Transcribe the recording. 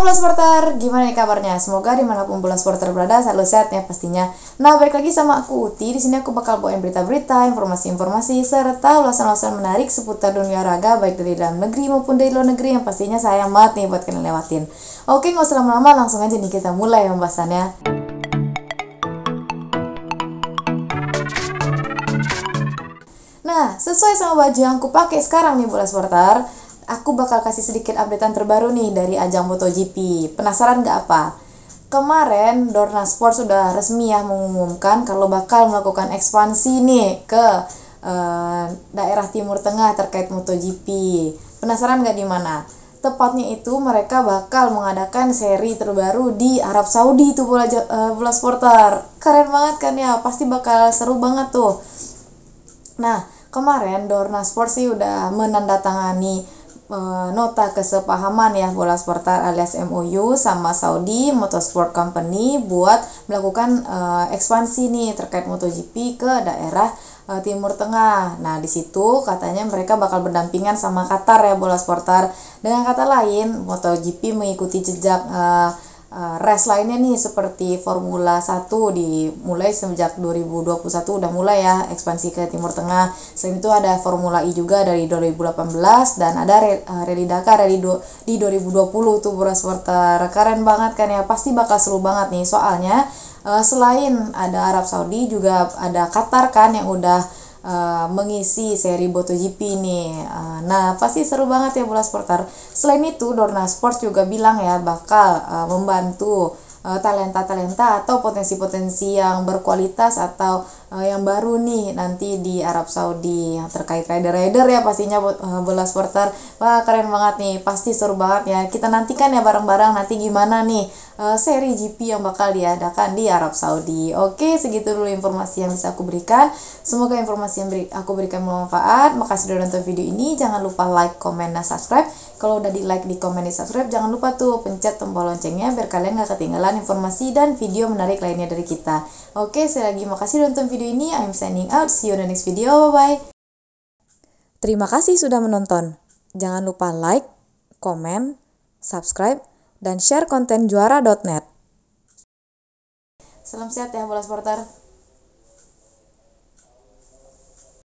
Bola Sporter, gimana nih kabarnya? Semoga dimanapun Bola Sporter berada, selalu sehat ya pastinya. Nah, balik lagi sama aku Uti, di sini aku bakal bawain berita-berita, informasi-informasi, serta ulasan-ulasan menarik seputar dunia olahraga, baik dari dalam negeri maupun dari luar negeri yang pastinya saya amat nih buat kalian lewatin. Oke, nggak usah lama-lama, langsung aja nih kita mulai pembahasannya. Nah, sesuai sama baju yang aku pakai sekarang nih Bola Sporter, aku bakal kasih sedikit updatean terbaru nih dari ajang MotoGP. Penasaran nggak apa? Kemarin Dorna Sport sudah resmi ya mengumumkan kalau bakal melakukan ekspansi nih ke uh, daerah Timur Tengah terkait MotoGP. Penasaran nggak di mana? Tepatnya itu mereka bakal mengadakan seri terbaru di Arab Saudi itu bola uh, bola sporter. Keren banget kan ya, pasti bakal seru banget tuh. Nah, kemarin Dorna Sport sih udah menandatangani nota kesepahaman ya bola sportar alias MOU sama Saudi Motorsport Company buat melakukan uh, ekspansi nih terkait MotoGP ke daerah uh, Timur Tengah. Nah, di situ katanya mereka bakal berdampingan sama Qatar ya bola sportar. Dengan kata lain, MotoGP mengikuti jejak uh, Eh, race lainnya nih seperti Formula 1 dimulai sejak 2021 udah mulai ya ekspansi ke Timur Tengah. Selain itu ada Formula E juga dari 2018 dan ada eh, Rally Dakar dari di 2020 tuh Bora Sporter. Keren banget kan ya, pasti bakal seru banget nih soalnya uh, selain ada Arab Saudi juga ada Qatar kan yang udah uh, mengisi seri MotoGP ini. Uh, eh, nah, pasti seru banget ya bola sporter. Selain itu, Dorna Sport juga bilang ya bakal uh, membantu Eh, talenta-talenta atau potensi-potensi yang berkualitas atau uh, yang baru nih nanti di Arab Saudi yang terkait rider-rider ya pastinya uh, bola supporter wah keren banget nih pasti seru banget ya kita nantikan ya bareng-bareng nanti gimana nih uh, seri GP yang bakal diadakan di Arab Saudi oke segitu dulu informasi yang bisa aku berikan semoga informasi yang beri, aku berikan bermanfaat makasih sudah nonton video ini jangan lupa like, komen, dan subscribe kalau udah di like, di komen, di subscribe jangan lupa tuh pencet tombol loncengnya biar kalian gak ketinggalan tambahan informasi dan video menarik lainnya dari kita. Oke, sekali lagi makasih udah nonton video ini. I'm signing out. See you in the next video. Bye-bye. Terima kasih sudah menonton. Jangan lupa like, comment, subscribe, dan share konten juara.net. Salam sehat ya bola sporter.